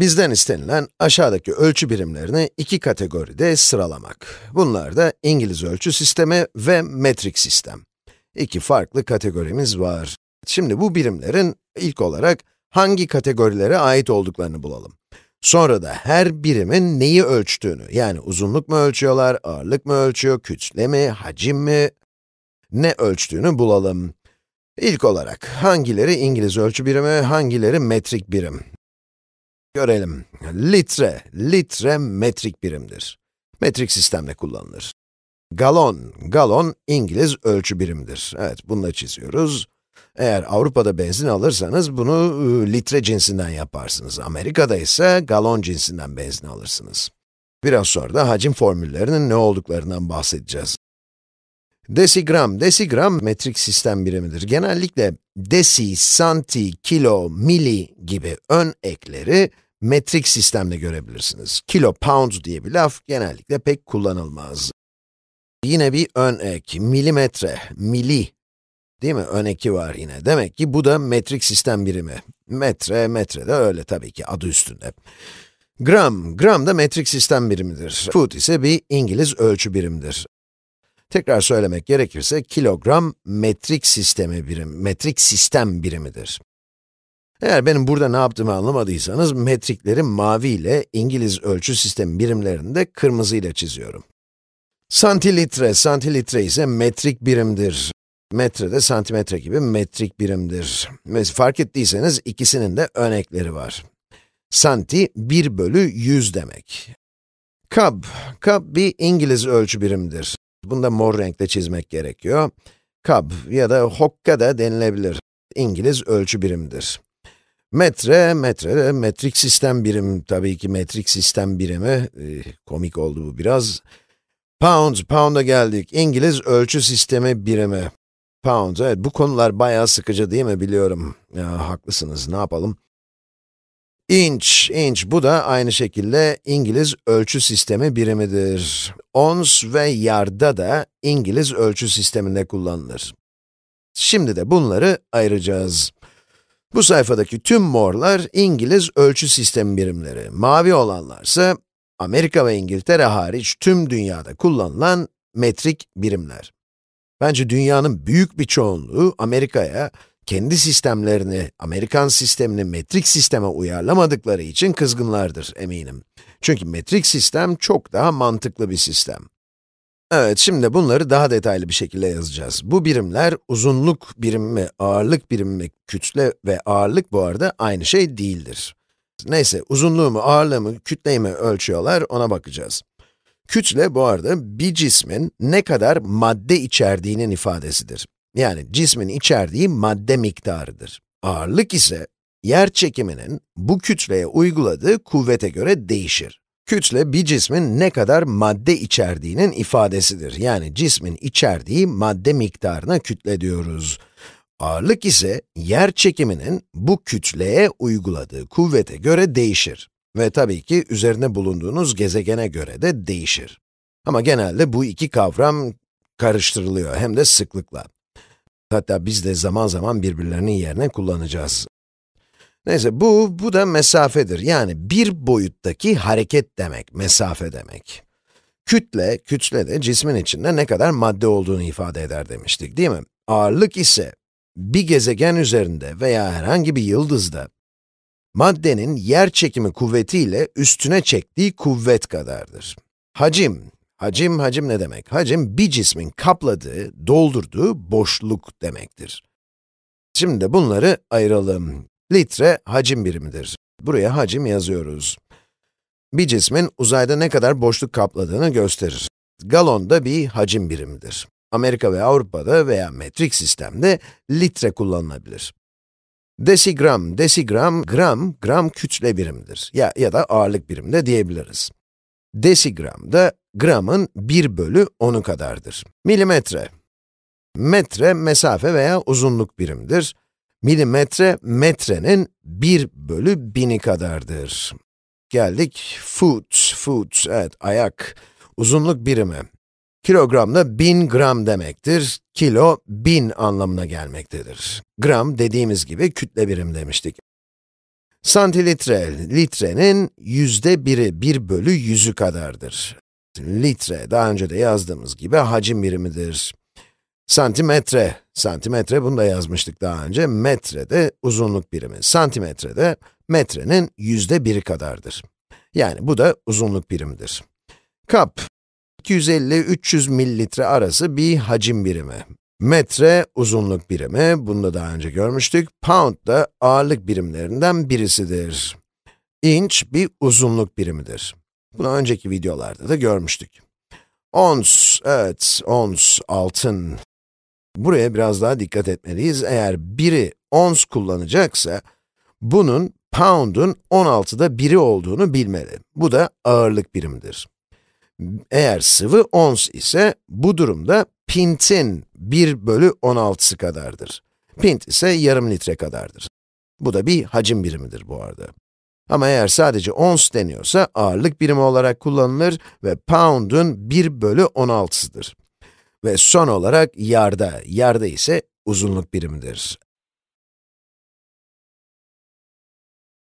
Bizden istenilen aşağıdaki ölçü birimlerini iki kategoride sıralamak. Bunlar da İngiliz ölçü sistemi ve metrik sistem. İki farklı kategorimiz var. Şimdi bu birimlerin ilk olarak hangi kategorilere ait olduklarını bulalım. Sonra da her birimin neyi ölçtüğünü, yani uzunluk mu ölçüyorlar, ağırlık mı ölçüyor, kütle mi, hacim mi, ne ölçtüğünü bulalım. İlk olarak hangileri İngiliz ölçü birimi, hangileri metrik birim? Görelim. Litre, litre metrik birimdir. Metrik sistemle kullanılır. Galon, galon İngiliz ölçü birimidir. Evet, bunu da çiziyoruz. Eğer Avrupa'da benzin alırsanız bunu e, litre cinsinden yaparsınız. Amerika'da ise galon cinsinden benzin alırsınız. Biraz sonra da hacim formüllerinin ne olduklarından bahsedeceğiz. Desigram, desigram metrik sistem birimidir. Genellikle desi, santi, kilo, mili gibi ön ekleri metrik sistemde görebilirsiniz. Kilo, pound diye bir laf genellikle pek kullanılmaz. Yine bir ön ek, milimetre, mili değil mi? Ön eki var yine. Demek ki bu da metrik sistem birimi. Metre, metre de öyle tabii ki adı üstünde. Gram, gram da metrik sistem birimidir. Foot ise bir İngiliz ölçü birimidir. Tekrar söylemek gerekirse kilogram metrik sistemi birim, metrik sistem birimidir. Eğer benim burada ne yaptığımı anlamadıysanız, metrikleri mavi ile İngiliz ölçü sistemi birimlerinde kırmızı ile çiziyorum. Santilitre, santilitre ise metrik birimdir. Metre de santimetre gibi metrik birimdir. Fark ettiyseniz ikisinin de örnekleri var. Santi, 1 bölü 100 demek. Kab, kab bir İngiliz ölçü birimidir. Bunu da mor renkle çizmek gerekiyor. Kab ya da hokka da denilebilir. İngiliz ölçü birimidir. Metre, metre, metrik sistem birimi. tabii ki metrik sistem birimi, ee, komik oldu bu biraz. Pound, pound'a geldik. İngiliz ölçü sistemi birimi. Pound, evet bu konular bayağı sıkıcı değil mi biliyorum. Ya, haklısınız, ne yapalım. Inch, inch. bu da aynı şekilde İngiliz ölçü sistemi birimidir. Ons ve yarda da İngiliz ölçü sisteminde kullanılır. Şimdi de bunları ayıracağız. Bu sayfadaki tüm morlar İngiliz ölçü sistemi birimleri. Mavi olanlarsa Amerika ve İngiltere hariç tüm dünyada kullanılan metrik birimler. Bence dünyanın büyük bir çoğunluğu Amerika'ya kendi sistemlerini, Amerikan sistemini metrik sisteme uyarlamadıkları için kızgınlardır eminim. Çünkü metrik sistem çok daha mantıklı bir sistem. Evet, şimdi bunları daha detaylı bir şekilde yazacağız. Bu birimler uzunluk birimi, ağırlık birimi, kütle ve ağırlık bu arada aynı şey değildir. Neyse, uzunluğumu, ağırlığımı, kütleyimi ölçüyorlar, ona bakacağız. Kütle bu arada bir cismin ne kadar madde içerdiğinin ifadesidir yani cismin içerdiği madde miktarıdır. Ağırlık ise yer çekiminin bu kütleye uyguladığı kuvvete göre değişir. Kütle bir cismin ne kadar madde içerdiğinin ifadesidir. Yani cismin içerdiği madde miktarına kütle diyoruz. Ağırlık ise yer çekiminin bu kütleye uyguladığı kuvvete göre değişir. Ve tabii ki üzerine bulunduğunuz gezegene göre de değişir. Ama genelde bu iki kavram karıştırılıyor hem de sıklıkla. Hatta biz de zaman zaman birbirlerinin yerine kullanacağız. Neyse bu, bu da mesafedir. Yani bir boyuttaki hareket demek, mesafe demek. Kütle, kütle de cismin içinde ne kadar madde olduğunu ifade eder demiştik değil mi? Ağırlık ise bir gezegen üzerinde veya herhangi bir yıldızda maddenin yer çekimi kuvvetiyle üstüne çektiği kuvvet kadardır. Hacim, Hacim, hacim ne demek? Hacim, bir cismin kapladığı, doldurduğu boşluk demektir. Şimdi de bunları ayıralım. Litre, hacim birimidir. Buraya hacim yazıyoruz. Bir cismin uzayda ne kadar boşluk kapladığını gösterir. Galon da bir hacim birimidir. Amerika ve Avrupa'da veya metrik sistemde litre kullanılabilir. Desigram, desigram, gram, gram kütle birimidir ya, ya da ağırlık birimi de diyebiliriz. Desigram da gramın 1 bölü 10'u kadardır. Milimetre. Metre, mesafe veya uzunluk birimdir. Milimetre, metrenin 1 bölü 1000'i kadardır. Geldik foot, foot, evet ayak, uzunluk birimi. Kilogramda da 1000 gram demektir. Kilo, 1000 anlamına gelmektedir. Gram dediğimiz gibi kütle birim demiştik. Santilitre, litrenin yüzde biri, bir bölü yüzü kadardır litre, daha önce de yazdığımız gibi hacim birimidir. Santimetre, santimetre bunu da yazmıştık daha önce. Metre de uzunluk birimi, santimetre de metrenin yüzde biri kadardır. Yani bu da uzunluk birimidir. Kap, 250-300 mililitre arası bir hacim birimi. Metre uzunluk birimi, bunu da daha önce görmüştük. Pound da ağırlık birimlerinden birisidir. İnç bir uzunluk birimidir. Bunu önceki videolarda da görmüştük. Ons, evet, ons, altın. Buraya biraz daha dikkat etmeliyiz. Eğer biri ons kullanacaksa, bunun pound'un 16'da biri olduğunu bilmeli. Bu da ağırlık birimidir. Eğer sıvı ons ise, bu durumda pintin 1 bölü 16'sı kadardır. Pint ise yarım litre kadardır. Bu da bir hacim birimidir bu arada. Ama eğer sadece ons deniyorsa ağırlık birimi olarak kullanılır ve pound'un 1 bölü 16'sıdır. Ve son olarak yarda, yarda ise uzunluk birimidir.